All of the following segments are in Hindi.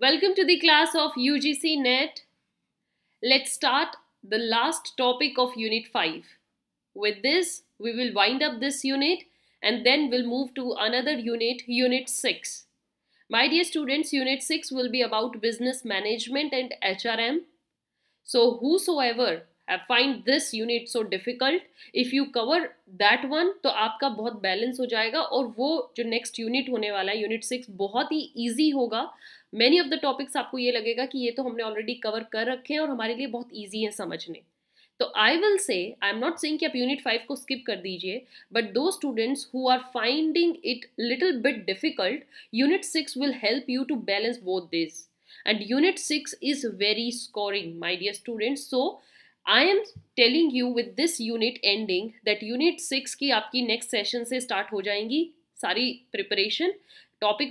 Welcome to the class of UGC NET. Let's start the last topic of Unit 5. With this, we will wind up this unit and then we'll move to another unit, Unit 6. My dear students, Unit 6 will be about business management and HRM. So whosoever find this unit so difficult if you cover that one तो आपका बहुत बैलेंस हो जाएगा और वो जो नेक्स्ट यूनिट होने वाला है यूनिट सिक्स बहुत ही ईजी होगा मैनी ऑफ द टॉपिक्स आपको ये लगेगा कि ये तो हमने ऑलरेडी कवर कर रखे हैं और हमारे लिए बहुत ईजी है समझने तो I will say I am not saying कि आप यूनिट फाइव को स्किप कर दीजिए बट दो students who are finding it little bit difficult unit six will help you to balance both this and unit six is very scoring my dear students so I am telling you with this unit ending that unit six की आपकी नेक्स्ट सेशन से स्टार्ट हो जाएंगी सारी preparation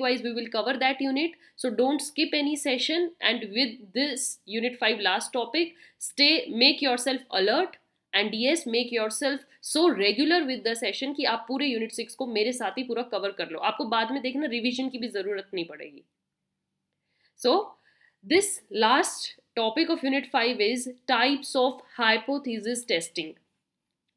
wise we will cover that unit so don't skip any session and with this unit five last topic stay make yourself alert and yes make yourself so regular with the session कि आप पूरे यूनिट सिक्स को मेरे साथ ही पूरा कवर कर लो आपको बाद में देखना रिविजन की भी जरूरत नहीं पड़ेगी so this last topic of unit five is types of hypothesis testing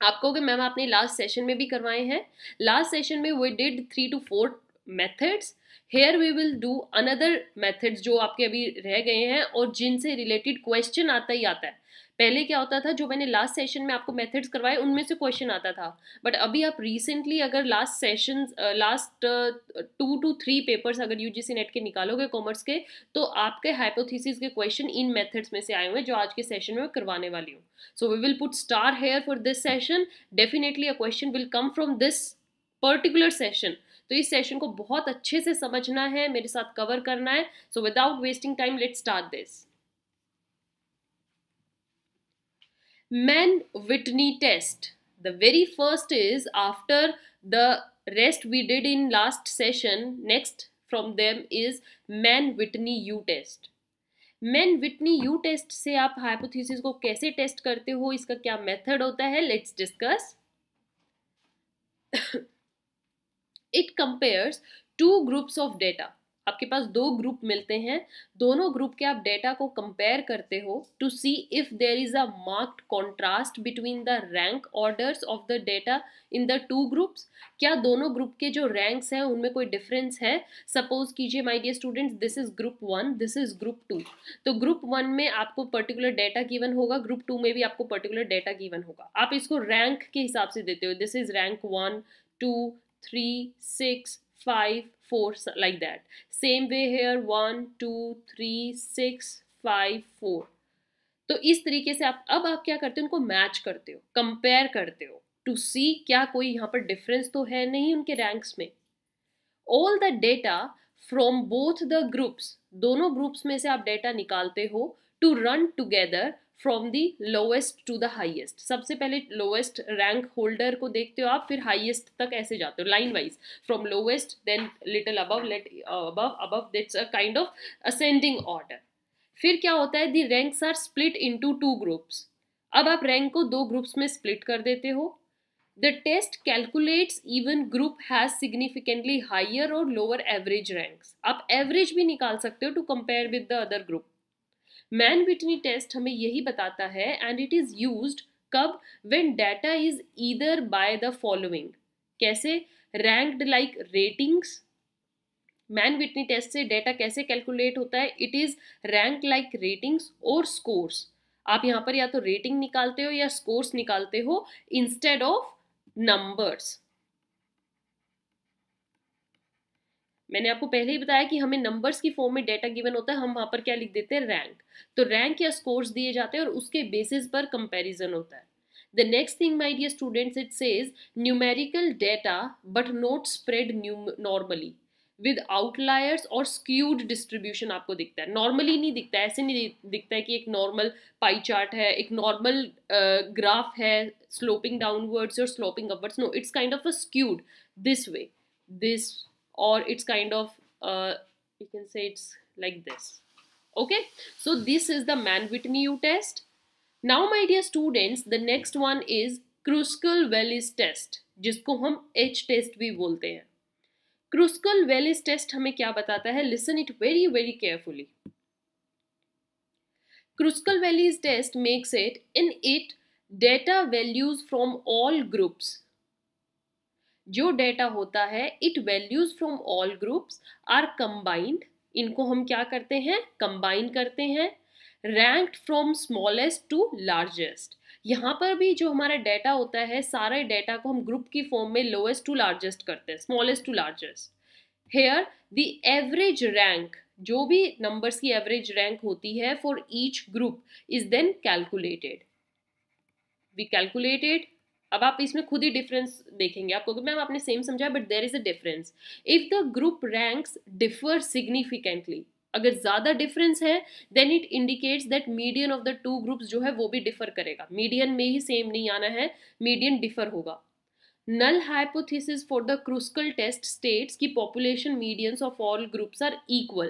आपको कि मैम आपने लास्ट सेशन में भी करवाए हैं लास्ट सेशन में we did three two four methods here we will do another methods जो आपके अभी रह गए हैं और जिनसे रिलेटेड क्वेश्चन आता ही आता है पहले क्या होता था जो मैंने लास्ट सेशन में आपको मेथड्स करवाए उनमें से क्वेश्चन आता था बट अभी आप रिसेंटली अगर last session last two two three papers अगर यूजीसी नेट के निकालोगे कॉमर्स के तो आपके हाइपोथीसिस के क्वेश्चन इन मेथड्स में से आए हुए हैं जो आज के सेशन में करवाने वाली हूँ so we will put star here for this session definitely a question will come from this particular session तो इस सेशन को बहुत अच्छे से समझना है मेरे साथ कवर करना है so without wasting time let start this Men Whitney test. The very first is after the rest we did in last session. Next from them is Man Whitney U test. Mann Whitney U test से आप हाइपोथीसिस को कैसे टेस्ट करते हो इसका क्या मेथड होता है let's discuss it compares two groups of data आपके पास दो ग्रुप मिलते हैं दोनों ग्रुप के आप डेटा को कंपेयर करते हो to see if there is a marked contrast between the rank orders of the data in the two groups क्या दोनों ग्रुप के जो रैंक्स हैं उनमें कोई डिफरेंस है सपोज कीजिए my dear students this is group one this is group two तो ग्रुप वन में आपको पर्टिकुलर डेटा गिवन होगा ग्रुप टू में भी आपको पर्टिकुलर डेटा गिवन होगा आप इसको रैंक के हिसाब से देते हो this is rank one two three six five, four, like that. Same way here, one, two, three, six, five, four. तो इस तरीके से आप अब आप क्या करते हो उनको मैच करते हो कंपेयर करते हो टू सी क्या कोई यहाँ पर डिफरेंस तो है नहीं उनके रैंक्स में all the data from both the groups दोनों ग्रुप्स में से आप डेटा निकालते हो to run together from the lowest to the highest सबसे पहले लोएस्ट रैंक होल्डर को देखते हो आप फिर हाइएस्ट तक ऐसे जाते हो line wise from lowest then little above let above above that's a kind of ascending order फिर क्या होता है the ranks are split to two groups अब आप रैंक को दो ग्रुप्स में स्प्लिट कर देते हो the test calculates even group has significantly higher और लोअर एवरेज रैंक्स आप एवरेज भी निकाल सकते हो to compare with the other group Mann Whitney test हमें यही बताता है एंड इट इज़ यूज कब when data is either by the following कैसे ranked like ratings Mann Whitney test से डाटा कैसे कैलकुलेट होता है it is rank like ratings और स्कोर्स आप यहाँ पर या तो रेटिंग निकालते हो या स्कोर्स निकालते हो इंस्टेड ऑफ नंबर्स मैंने आपको पहले ही बताया कि हमें नंबर्स की फॉर्म में डेटा गिवन होता है हम वहाँ पर क्या लिख देते हैं रैंक तो रैंक या स्कोर्स दिए जाते हैं और उसके बेसिस पर कंपेरिजन होता है the next thing my dear students it says numerical data but not spread normally with outliers और स्क्यूड डिस्ट्रीब्यूशन आपको दिखता है नॉर्मली नहीं दिखता है ऐसे नहीं दिखता है कि एक नॉर्मल पाई चार्ट है एक नॉर्मल ग्राफ है स्लोपिंग डाउनवर्ड्स और sloping upwards no it's kind of a skewed this way this or it's kind of uh, you can say it's like this okay so this is the mann-whitney test now my dear students the next one is Kruskal Wallis test जिसको हम एच टेस्ट भी बोलते हैं क्रूस्कल वेलिस टेस्ट हमें क्या बताता है listen it very very carefully Kruskal Wallis test makes it in it data values from all groups जो डेटा होता है it values from all groups are combined इनको हम क्या करते हैं कंबाइन करते हैं ranked from smallest to largest यहाँ पर भी जो हमारा डेटा होता है सारे डेटा को हम ग्रुप की फॉर्म में लोएस्ट टू लार्जेस्ट करते हैं smallest to largest here the average rank जो भी नंबर्स की एवरेज रैंक होती है for each group is then calculated we calculated अब आप इसमें खुद ही डिफरेंस देखेंगे आपको मैम आपने सेम समझा but there is a difference if the group ranks differ significantly अगर ज़्यादा डिफरेंस है then it indicates that median of the two groups जो है वो भी डिफर करेगा मीडियन में ही सेम नहीं आना है मीडियन डिफर होगा null hypothesis for the Kruskal test states कि population medians of all groups are equal.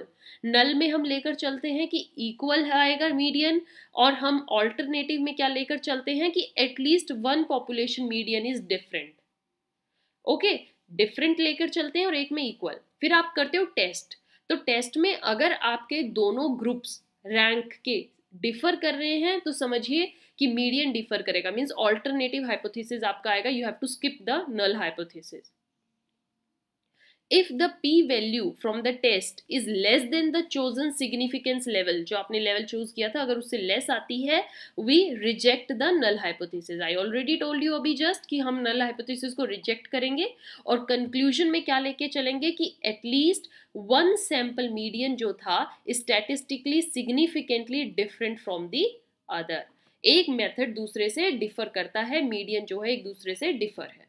null में हम लेकर चलते हैं कि equal आएगा median और हम alternative में क्या लेकर चलते हैं कि at least one population median is different. Okay okay, different लेकर चलते हैं और एक में इक्वल फिर आप करते हो टेस्ट तो टेस्ट में अगर आपके दोनों ग्रुप्स रैंक के डिफर कर रहे हैं तो समझिए कि मीडियन डिफर करेगा मीन्स ऑल्टरनेटिव हाइपोथिस आपका आएगा you have to skip the null hypothesis if the P value from the test is less than the chosen significance level जो आपने लेवल चूज किया था अगर उससे लेस आती है we reject the null hypothesis I already told you अभी जस्ट कि हम नल हाइपोथेसिस को रिजेक्ट करेंगे और कंक्लूजन में क्या लेके चलेंगे कि एटलीस्ट वन सैंपल मीडियन जो था statistically significantly different from the other एक मेथड दूसरे से डिफर करता है मीडियन जो है एक दूसरे से डिफर है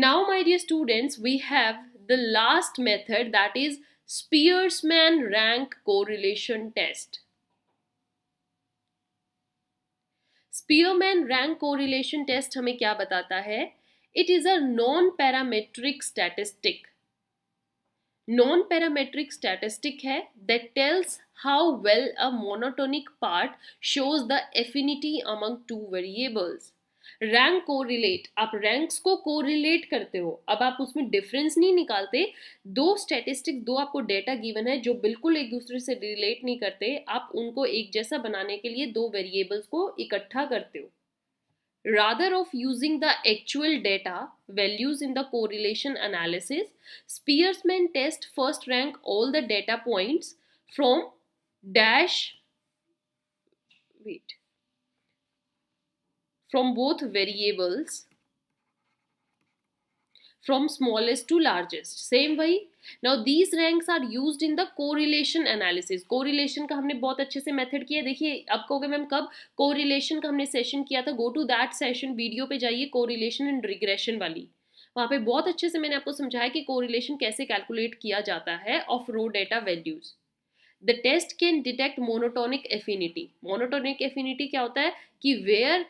now my dear students we have the last method that is Spearman's rank correlation test Spearman rank correlation test हमें क्या बताता है it is a non parametric statistic non parametric statistic है that tells how well a monotonic part shows the affinity among two variables rank को रिलेट आप रैंक्स को को रिलेट करते हो अब आप उसमें डिफरेंस नहीं निकालते दो स्टेटिस्टिक दो आपको डेटा गिवन है जो बिल्कुल एक दूसरे से रिलेट नहीं करते आप उनको एक जैसा बनाने के लिए दो वेरिएबल्स को इकट्ठा करते हो Rather of using the actual data values in the correlation analysis, Spearsman test first rank all the data points from dash wait from both variables from smallest to largest same way now these ranks are use in the correlation analysis correlation का हमने बहुत अच्छे से मेथड किया देखिए अब कहोगे मैम कब कोरिलेशन का हमने सेशन किया था go to that session video पे जाइए कोरिलेशन एंड रिग्रेशन वाली वहाँ पे बहुत अच्छे से मैंने आपको समझाया कि कोरिलेशन कैसे कैलकुलेट किया जाता है of raw data values the test can detect monotonic affinity monotonic affinity क्या होता है कि where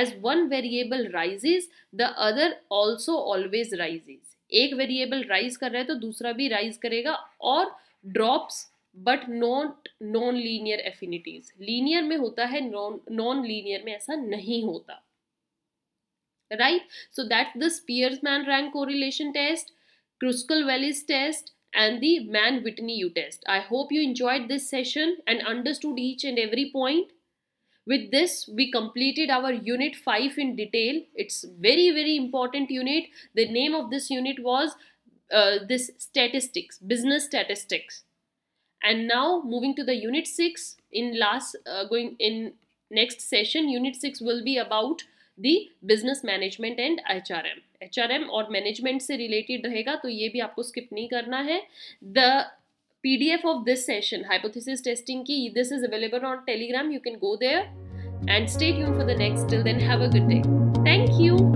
as one variable rises the other also always rises एक वेरिएबल राइज कर रहा है तो दूसरा भी राइज करेगा और drops but not non linear affinities linear में होता है नॉन लीनियर में ऐसा नहीं होता right so that the Spearman rank correlation test Kruskal Wallis test and the Mann Whitney U test I hope you enjoyed this session and understood each and every point With this, we completed our unit 5 in detail. It's very, very important unit. The name of this unit was uh, this statistics, business statistics. And now moving to the unit 6 in last uh, going in next session, unit 6 will be about the business management and HRM. HRM or management se related rahega. तो ye bhi aapko skip nahi karna hai. The PDF of this session, hypothesis testing key. This is available on Telegram. You can go there and stay tuned for the next. Till then, have a good day. Thank you.